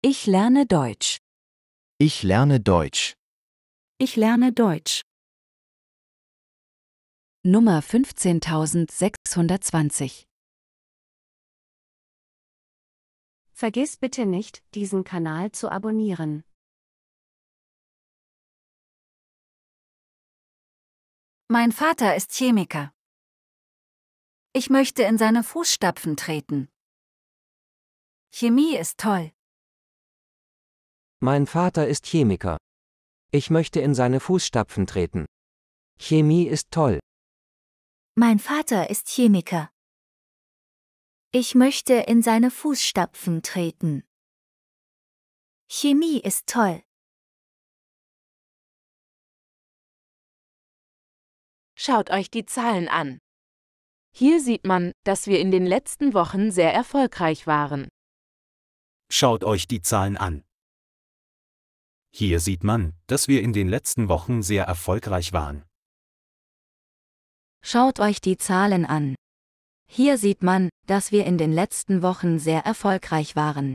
Ich lerne Deutsch. Ich lerne Deutsch. Ich lerne Deutsch. Nummer 15620 Vergiss bitte nicht, diesen Kanal zu abonnieren. Mein Vater ist Chemiker. Ich möchte in seine Fußstapfen treten. Chemie ist toll. Mein Vater ist Chemiker. Ich möchte in seine Fußstapfen treten. Chemie ist toll. Mein Vater ist Chemiker. Ich möchte in seine Fußstapfen treten. Chemie ist toll. Schaut euch die Zahlen an. Hier sieht man, dass wir in den letzten Wochen sehr erfolgreich waren. Schaut euch die Zahlen an. Hier sieht man, dass wir in den letzten Wochen sehr erfolgreich waren. Schaut euch die Zahlen an. Hier sieht man, dass wir in den letzten Wochen sehr erfolgreich waren.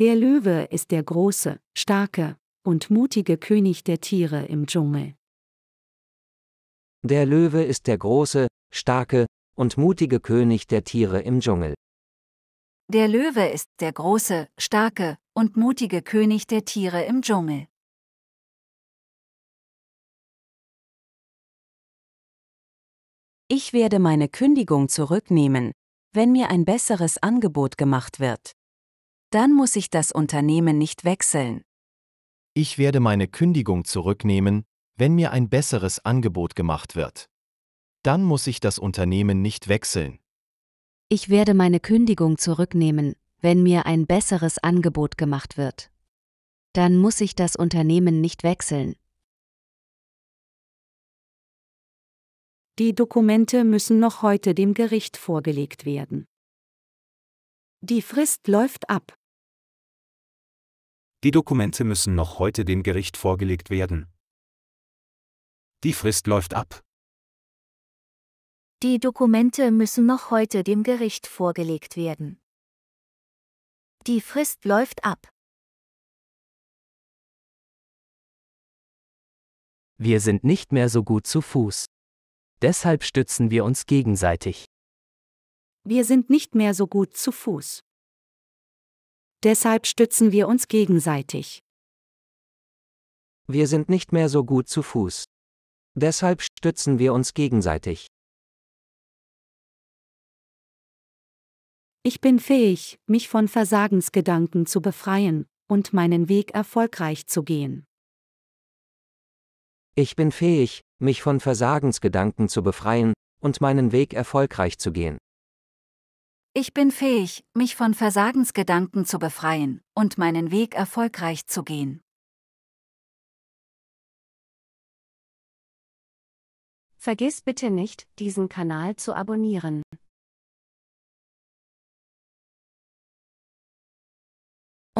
Der Löwe ist der große, starke und mutige König der Tiere im Dschungel. Der Löwe ist der große, starke und mutige König der Tiere im Dschungel. Der Löwe ist der große, starke und mutige König der Tiere im Dschungel. Ich werde meine Kündigung zurücknehmen, wenn mir ein besseres Angebot gemacht wird. Dann muss ich das Unternehmen nicht wechseln. Ich werde meine Kündigung zurücknehmen, wenn mir ein besseres Angebot gemacht wird. Dann muss ich das Unternehmen nicht wechseln. Ich werde meine Kündigung zurücknehmen, wenn mir ein besseres Angebot gemacht wird. Dann muss ich das Unternehmen nicht wechseln. Die Dokumente müssen noch heute dem Gericht vorgelegt werden. Die Frist läuft ab. Die Dokumente müssen noch heute dem Gericht vorgelegt werden. Die Frist läuft ab. Die Dokumente müssen noch heute dem Gericht vorgelegt werden. Die Frist läuft ab. Wir sind nicht mehr so gut zu Fuß. Deshalb stützen wir uns gegenseitig. Wir sind nicht mehr so gut zu Fuß. Deshalb stützen wir uns gegenseitig. Wir sind nicht mehr so gut zu Fuß. Deshalb stützen wir uns gegenseitig. Ich bin fähig, mich von Versagensgedanken zu befreien und meinen Weg erfolgreich zu gehen. Ich bin fähig, mich von Versagensgedanken zu befreien und meinen Weg erfolgreich zu gehen. Ich bin fähig, mich von Versagensgedanken zu befreien und meinen Weg erfolgreich zu gehen. Vergiss bitte nicht, diesen Kanal zu abonnieren.